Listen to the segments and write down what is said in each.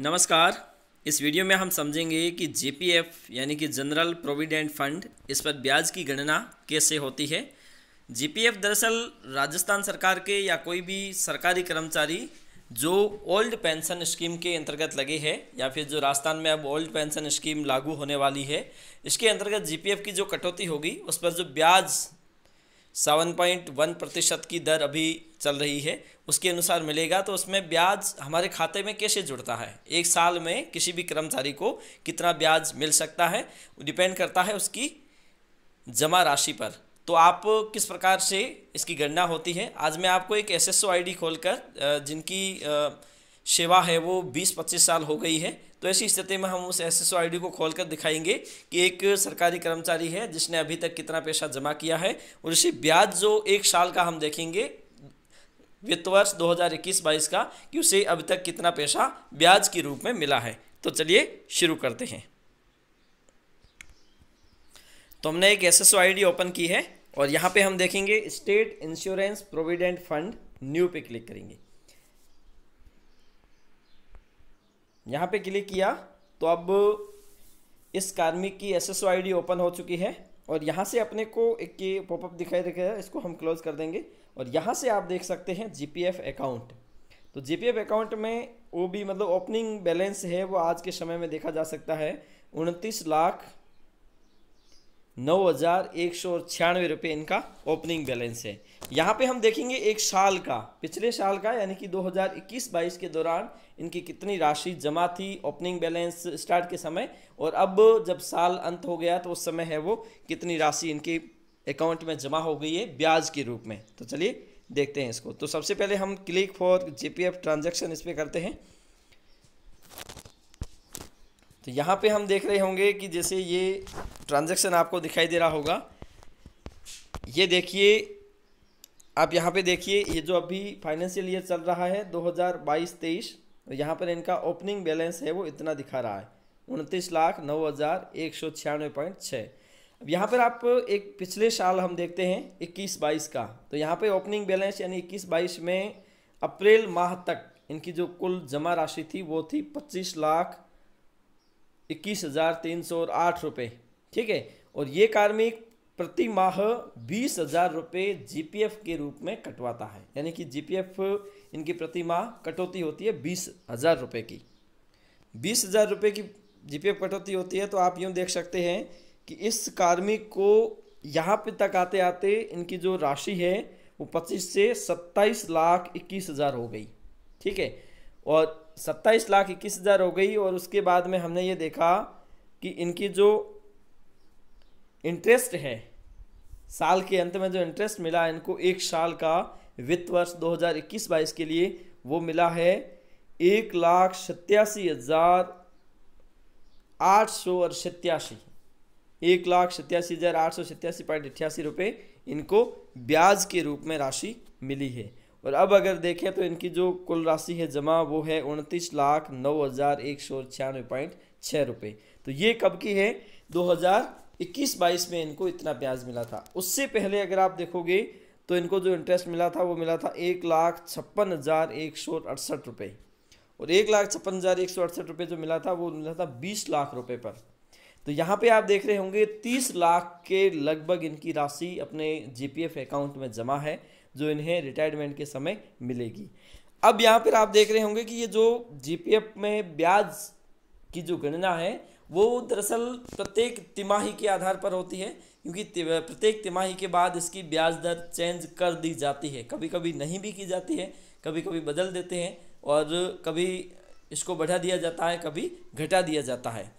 नमस्कार इस वीडियो में हम समझेंगे कि जेपीएफ यानी कि जनरल प्रोविडेंट फंड इस पर ब्याज की गणना कैसे होती है जेपीएफ दरअसल राजस्थान सरकार के या कोई भी सरकारी कर्मचारी जो ओल्ड पेंशन स्कीम के अंतर्गत लगे हैं या फिर जो राजस्थान में अब ओल्ड पेंशन स्कीम लागू होने वाली है इसके अंतर्गत जीपीएफ की जो कटौती होगी उस पर जो ब्याज सेवन पॉइंट वन प्रतिशत की दर अभी चल रही है उसके अनुसार मिलेगा तो उसमें ब्याज हमारे खाते में कैसे जुड़ता है एक साल में किसी भी कर्मचारी को कितना ब्याज मिल सकता है डिपेंड करता है उसकी जमा राशि पर तो आप किस प्रकार से इसकी गणना होती है आज मैं आपको एक S S O I D खोलकर जिनकी सेवा है वो 20-25 साल हो गई है तो ऐसी स्थिति में हम उस एस एस को खोल कर दिखाएंगे कि एक सरकारी कर्मचारी है जिसने अभी तक कितना पैसा जमा किया है और उसे ब्याज जो एक साल का हम देखेंगे वित्त वर्ष इक्कीस बाईस का कि उसे अभी तक कितना पैसा ब्याज के रूप में मिला है तो चलिए शुरू करते हैं तो हमने एक एस एस ओपन की है और यहाँ पे हम देखेंगे state insurance provident fund new पे क्लिक करेंगे यहाँ पे क्लिक किया तो अब इस कार्मिक की एस एस ओपन हो चुकी है और यहाँ से अपने को एक ये पॉपअप दिखाई है इसको हम क्लोज कर देंगे और यहाँ से आप देख सकते हैं एफ अकाउंट तो एफ अकाउंट में वो भी मतलब ओपनिंग बैलेंस है वो आज के समय में देखा जा सकता है उनतीस लाख नौ हज़ार एक सौ छियानवे रुपये इनका ओपनिंग बैलेंस है यहाँ पे हम देखेंगे एक साल का पिछले साल का यानी कि 2021-22 के दौरान इनकी कितनी राशि जमा थी ओपनिंग बैलेंस स्टार्ट के समय और अब जब साल अंत हो गया तो उस समय है वो कितनी राशि इनके अकाउंट में जमा हो गई है ब्याज के रूप में तो चलिए देखते हैं इसको तो सबसे पहले हम click for G P transaction इस पर करते हैं तो यहाँ पे हम देख रहे होंगे कि जैसे ये ट्रांजैक्शन आपको दिखाई दे रहा होगा ये देखिए आप यहाँ पे देखिए ये जो अभी फाइनेंशियल ईयर चल रहा है 2022-23 यहाँ पर इनका ओपनिंग बैलेंस है वो इतना दिखा रहा है उनतीस लाख नौ हज़ार एक सौ छियानवे पॉइंट छः अब यहाँ पर आप एक पिछले साल हम देखते हैं इक्कीस बाईस का तो यहाँ पे ओपनिंग बैलेंस यानी इक्कीस बाईस में अप्रैल माह तक इनकी जो कुल जमा राशि थी वो थी पच्चीस लाख इक्कीस हज़ार तीन सौ आठ रुपये ठीक है और ये कार्मिक प्रति माह बीस हज़ार रुपये जी के रूप में कटवाता है यानी कि जी इनकी प्रति माह कटौती होती है बीस हज़ार रुपये की बीस हज़ार रुपये की जीपीएफ कटौती होती है तो आप यूँ देख सकते हैं कि इस कार्मिक को यहाँ पे तक आते आते इनकी जो राशि है वो पच्चीस से सत्ताईस लाख इक्कीस हज़ार हो गई ठीक है और सत्ताईस लाख इक्कीस हज़ार हो गई और उसके बाद में हमने ये देखा कि इनकी जो इंटरेस्ट है साल के अंत में जो इंटरेस्ट मिला इनको एक साल का वित्त वर्ष 2021-22 के लिए वो मिला है एक लाख सत्यासी हज़ार आठ सौ और सत्यासी एक लाख सत्यासी हज़ार आठ सौ सत्यासी पॉइंट अट्ठासी रुपये इनको ब्याज के रूप में राशि मिली है और अब अगर देखें तो इनकी जो कुल राशि है जमा वो है उनतीस लाख नौ हज़ार एक सौ छियानवे पॉइंट छः रुपये तो ये कब की है दो हज़ार इक्कीस बाईस में इनको इतना ब्याज मिला था उससे पहले अगर आप देखोगे तो इनको जो इंटरेस्ट मिला था वो मिला था एक लाख छप्पन हज़ार एक सौ अड़सठ रुपये और एक लाख छप्पन हज़ार एक सौ अड़सठ रुपये जो मिला था वो मिला था बीस लाख रुपये पर तो यहाँ पे आप देख रहे होंगे तीस लाख के लगभग इनकी राशि अपने जीपीएफ अकाउंट में जमा है जो इन्हें रिटायरमेंट के समय मिलेगी अब यहाँ पर आप देख रहे होंगे कि ये जो जीपीएफ में ब्याज की जो गणना है वो दरअसल प्रत्येक तिमाही के आधार पर होती है क्योंकि प्रत्येक तिमाही के बाद इसकी ब्याज दर चेंज कर दी जाती है कभी कभी नहीं भी की जाती है कभी कभी बदल देते हैं और कभी इसको बढ़ा दिया जाता है कभी घटा दिया जाता है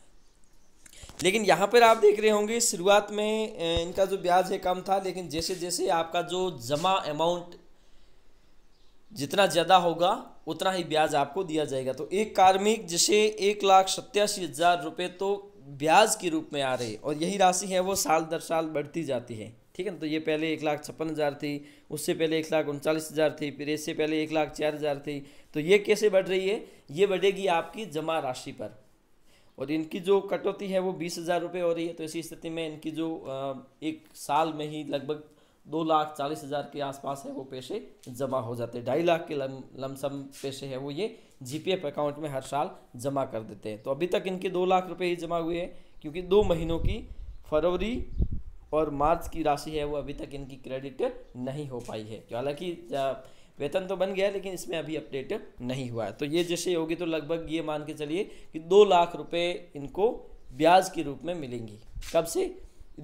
लेकिन यहाँ पर आप देख रहे होंगे शुरुआत में इनका जो ब्याज है कम था लेकिन जैसे जैसे आपका जो जमा अमाउंट जितना ज़्यादा होगा उतना ही ब्याज आपको दिया जाएगा तो एक कार्मिक जिसे एक लाख सत्यासी हज़ार रुपये तो ब्याज के रूप में आ रहे और यही राशि है वो साल दर साल बढ़ती जाती है ठीक है ना तो ये पहले एक लाख छप्पन हज़ार थी उससे पहले एक लाख उनचालीस हज़ार थी फिर इससे पहले एक लाख चार हज़ार थी तो ये कैसे बढ़ रही है ये बढ़ेगी आपकी जमा राशि पर और इनकी जो कटौती है वो बीस हज़ार रुपये हो रही है तो ऐसी स्थिति में इनकी जो एक साल में ही लगभग दो लाख चालीस हज़ार के आसपास है वो पैसे जमा हो जाते हैं ढाई लाख के लम लमसम पैसे हैं वो ये जी पी एफ अकाउंट में हर साल जमा कर देते हैं तो अभी तक इनके दो लाख रुपये ही जमा हुए हैं क्योंकि दो महीनों की फरवरी और मार्च की राशि है वो अभी तक इनकी क्रेडिट नहीं हो पाई है तो हालांकि वेतन तो बन गया लेकिन इसमें अभी अपडेट नहीं हुआ तो ये जैसे होगी तो लगभग ये मान के चलिए कि दो लाख रुपये इनको ब्याज के रूप में मिलेंगी कब से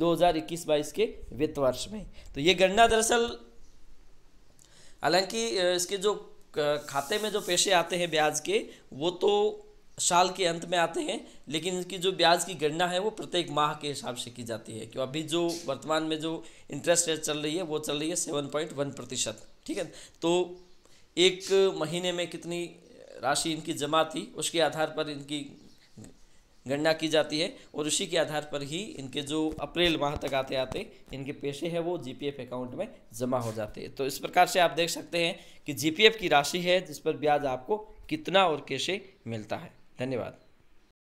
2021-22 के वित्त वर्ष में तो ये गणना दरअसल हालांकि इसके जो खाते में जो पैसे आते हैं ब्याज के वो तो साल के अंत में आते हैं लेकिन इनकी जो ब्याज की गणना है वो प्रत्येक माह के हिसाब से की जाती है क्यों अभी जो वर्तमान में जो इंटरेस्ट रेट चल रही है वो चल रही है सेवन पॉइंट वन प्रतिशत ठीक है तो एक महीने में कितनी राशि इनकी जमा थी उसके आधार पर इनकी गणना की जाती है और उसी के आधार पर ही इनके जो अप्रैल माह तक आते आते इनके पैसे हैं वो जीपीएफ अकाउंट में जमा हो जाते हैं तो इस प्रकार से आप देख सकते हैं कि जीपीएफ की राशि है जिस पर ब्याज आपको कितना और कैसे मिलता है धन्यवाद